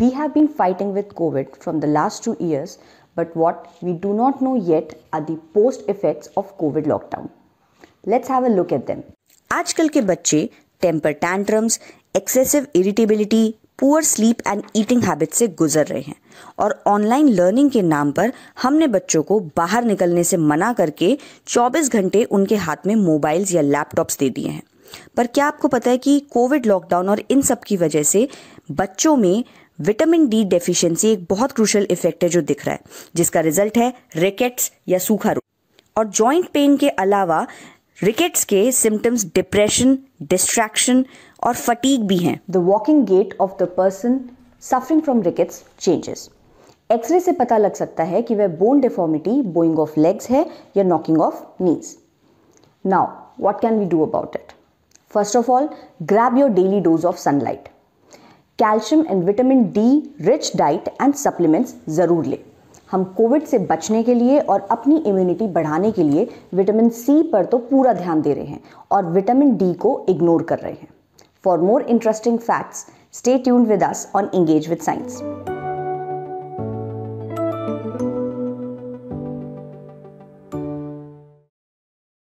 We have been fighting with COVID from the last two years, but what we do not know yet are the post effects of COVID lockdown. Let's have a look at them. आजकल के बच्चे temper tantrums excessive irritability poor sleep and eating habit से गुजर रहे हैं और online learning के नाम पर हमने बच्चों को बाहर निकलने से मना करके 24 घंटे उनके हाथ में मोबाइल्स या लैपटॉप्स दे दिए हैं पर क्या आपको पता है कि कोविड लॉकडाउन और इन सब की वजह से बच्चों में विटामिन डी डेफिशिएंसी एक बहुत क्रुशल इफेक्ट है जो दिख रहा है जिसका रिजल्ट है रिकेट्स या सूखा रोग और जॉइंट पेन के अलावा रिकेट्स के सिम्टम्स डिप्रेशन डिस्ट्रैक्शन और फटीक भी हैं the walking gait of the person suffering from rickets changes x-ray से पता लग सकता है कि वह bone deformity bowing of legs है या knocking of knees now what can we do about it first of all grab your daily dose of sunlight calcium and vitamin D rich diet and supplements ज़रूर लें हम Covid से बचने के लिए और अपनी इम्यूनिटी बढ़ाने के लिए विटामिन सी पर तो पूरा ध्यान दे रहे हैं और विटामिन डी को इग्नोर कर रहे हैं for more interesting facts stay tuned with us on engage with science